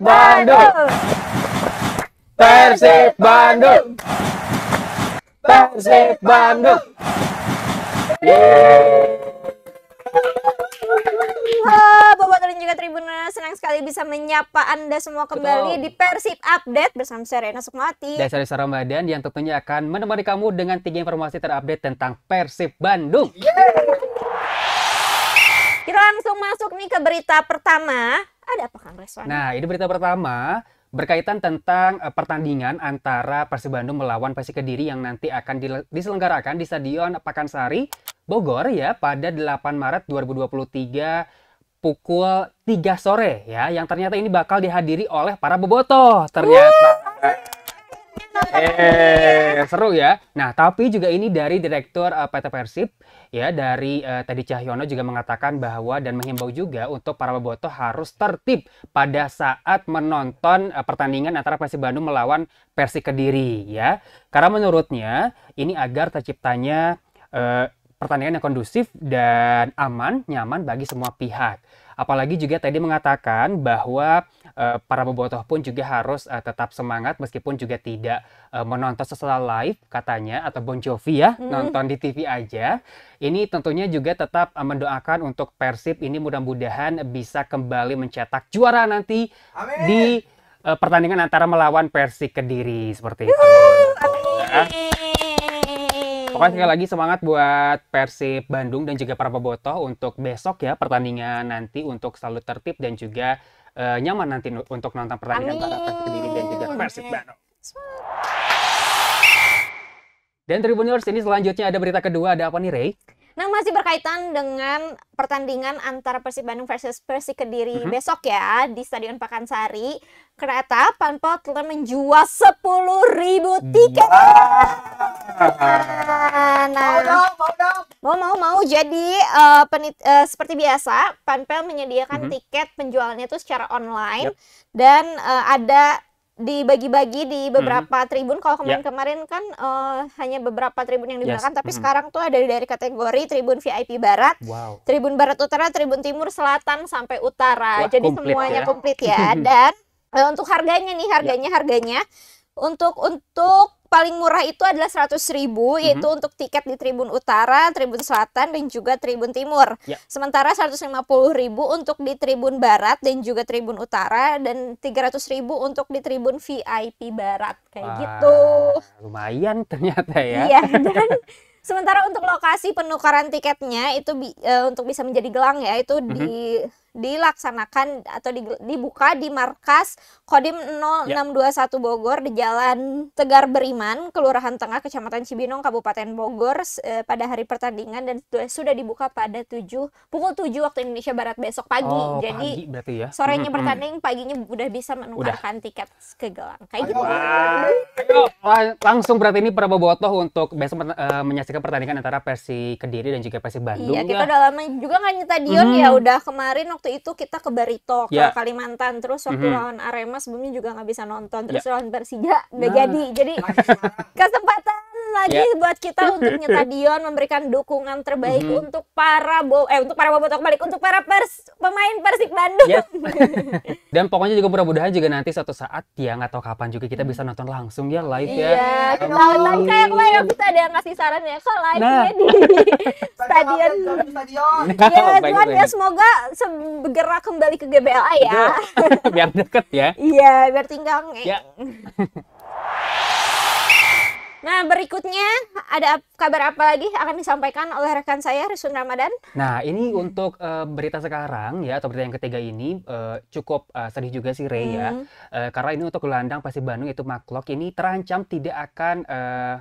Bandung. Persib Bandung. Persib Bandung. Halo Bobotoh dan juga Tribuners, senang sekali bisa menyapa Anda semua kembali Betul. di Persib Update bersama Serena Sukmawati. Dan saya Sarah Ramadan yang tentunya akan menemani kamu dengan tiga informasi terupdate tentang Persib Bandung. Yeay. Kita langsung masuk nih ke berita pertama. Ada apa Kang Reswan? Nah, ini berita pertama berkaitan tentang eh, pertandingan antara Persib Bandung melawan Persik Kediri yang nanti akan diselenggarakan di Stadion Pakansari Bogor ya pada 8 Maret 2023 pukul 3 sore ya yang ternyata ini bakal dihadiri oleh para bobotoh ternyata. eh yang seru ya. Nah, tapi juga ini dari direktur uh, eh, PT Persib ya dari uh, Teddy Cahyono juga mengatakan bahwa dan menghimbau juga untuk para boboto harus tertib pada saat menonton uh, pertandingan antara Persib Bandung melawan Persik Kediri ya. Karena menurutnya ini agar terciptanya uh, pertandingan yang kondusif dan aman, nyaman bagi semua pihak. Apalagi juga tadi mengatakan bahwa e, para bobotoh pun juga harus e, tetap semangat meskipun juga tidak e, menonton sesuatu live katanya atau Bon Jovi ya, hmm. nonton di TV aja. Ini tentunya juga tetap e, mendoakan untuk Persib ini mudah-mudahan bisa kembali mencetak juara nanti Amin. di e, pertandingan antara melawan Persik Kediri seperti itu. Yuhu, Pokoknya sekali lagi semangat buat Persib Bandung dan juga para bobotoh untuk besok ya pertandingan nanti untuk selalu tertib dan juga uh, nyaman nanti untuk nonton pertandingan Amin. antara Persib Kediri dan juga Persib Bandung. Dan Tribuners ini selanjutnya ada berita kedua ada apa nih Ray? Nah masih berkaitan dengan pertandingan antara Persib Bandung versus Persib Kediri mm -hmm. besok ya di Stadion Pakansari. Kereta panpot telah menjual 10.000 tiket. Wow. Nana. Mau dong, mau dong. Mau mau mau. Jadi uh, penit, uh, seperti biasa, Panpel menyediakan mm -hmm. tiket penjualannya itu secara online yep. dan uh, ada dibagi-bagi di beberapa mm -hmm. tribun. Kalau kemarin-kemarin kan uh, hanya beberapa tribun yang digunakan, yes. tapi mm -hmm. sekarang tuh ada dari kategori tribun VIP Barat, wow. tribun Barat Utara, tribun Timur, Selatan sampai Utara. Wah, Jadi komplit, semuanya ya. komplit ya. Dan uh, untuk harganya nih, harganya yep. harganya untuk untuk paling murah itu adalah 100 ribu mm-hmm. yaitu untuk tiket di Tribun Utara, Tribun Selatan dan juga Tribun Timur. Yeah. Sementara 150 ribu untuk di Tribun Barat dan juga Tribun Utara dan 300 ribu untuk di Tribun VIP Barat kayak Wah, gitu. Lumayan ternyata ya. Iya dan sementara untuk lokasi penukaran tiketnya itu bi- uh, untuk bisa menjadi gelang ya itu mm-hmm. di dilaksanakan atau dibuka di markas Kodim 0621 ya. Bogor di Jalan Tegar Beriman, Kelurahan Tengah, Kecamatan Cibinong, Kabupaten Bogor e, pada hari pertandingan dan sudah dibuka pada 7 pukul 7 waktu Indonesia Barat besok pagi. Oh, Jadi pagi ya. Sorenya hmm, bertanding, paginya udah bisa menukarkan tiket ke gelang. Kayak gitu. langsung berarti ini Prabowo untuk besok uh, menyaksikan pertandingan antara Persi Kediri dan juga Persi Bandung. Iya, kita ya. udah lama juga nggak nyetadion hmm. ya udah kemarin waktu itu kita ke Barito ke yeah. Kalimantan terus waktu mm -hmm. lawan Arema sebelumnya juga nggak bisa nonton terus yeah. lawan Persija nggak nah. jadi jadi kesempatan lagi yeah. buat kita untuk Nyetadion memberikan dukungan terbaik mm -hmm. untuk para bo eh untuk para bobotoh balik untuk para pers pemain Persib Bandung yeah. dan pokoknya juga mudah-mudahan juga nanti suatu saat ya nggak tahu kapan juga kita bisa mm. nonton langsung ya live yeah, ya iya oh. kayak live ada yang ngasih saran ya kok live nah. Ya di stadion. Nah, ya, oh, cuman ya, ya semoga bergerak kembali ke GBLA ya. Iya. biar deket ya. Iya, biar tinggal. Ya. Nah, berikutnya ada kabar apa lagi akan disampaikan oleh rekan saya Rizun Ramadan? Nah, ini untuk uh, berita sekarang ya atau berita yang ketiga ini uh, cukup uh, sedih juga sih Rey ya. hmm. ya. Uh, karena ini untuk gelandang pasti Bandung yaitu Maklok ini terancam tidak akan uh,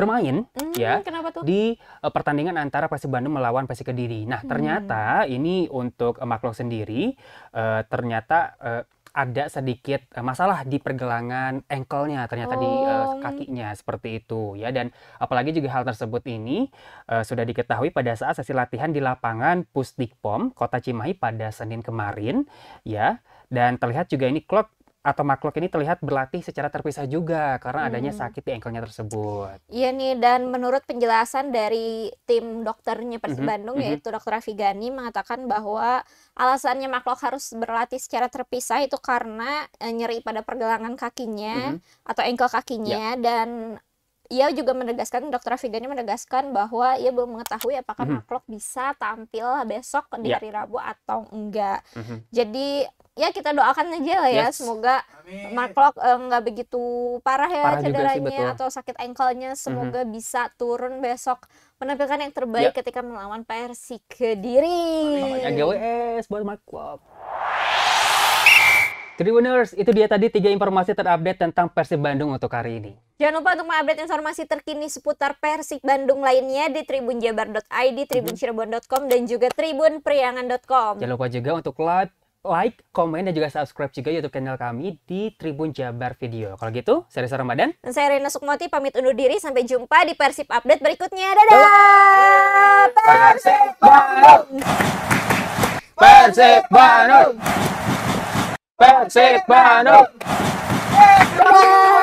bermain hmm, ya tuh? di uh, pertandingan antara Persib Bandung melawan Persik Kediri. Nah, ternyata hmm. ini untuk uh, e, Maklok sendiri uh, ternyata uh, ada sedikit uh, masalah di pergelangan engkelnya ternyata oh. di uh, kakinya seperti itu ya dan apalagi juga hal tersebut ini uh, sudah diketahui pada saat sesi latihan di lapangan Pusdikpom Kota Cimahi pada Senin kemarin ya dan terlihat juga ini klub atau makhluk ini terlihat berlatih secara terpisah juga karena adanya hmm. sakit di engkelnya tersebut. Iya nih dan menurut penjelasan dari tim dokternya Persib mm -hmm. Bandung mm -hmm. yaitu Dr. Avigani mengatakan bahwa alasannya makhluk harus berlatih secara terpisah itu karena eh, nyeri pada pergelangan kakinya mm -hmm. atau engkel kakinya yeah. dan ia juga menegaskan Dr. Afigani menegaskan bahwa ia belum mengetahui apakah mm -hmm. makhluk bisa tampil besok di yeah. hari Rabu atau enggak. Mm -hmm. Jadi ya kita doakan aja lah ya yes. semoga Amin. Mark eh, nggak uh, begitu parah ya cederanya atau sakit ankle semoga mm -hmm. bisa turun besok menampilkan yang terbaik yeah. ketika melawan Persi Kediri. Namanya GWS buat Mark Tribuners, itu dia tadi tiga informasi terupdate tentang Persib Bandung untuk hari ini. Jangan lupa untuk mengupdate informasi terkini seputar Persib Bandung lainnya di tribunjabar.id, tribuncirebon.com, mm-hmm. dan juga tribunpriangan.com. Jangan lupa juga untuk like, like, komen, dan juga subscribe juga YouTube channel kami di Tribun Jabar Video. Kalau gitu, saya Risa Ramadan. Dan saya Rina Sukmoti, pamit undur diri. Sampai jumpa di Persib Update berikutnya. Dadah! Persib Bandung! Persib Bandung! Persib Bandung! Persib Bandung!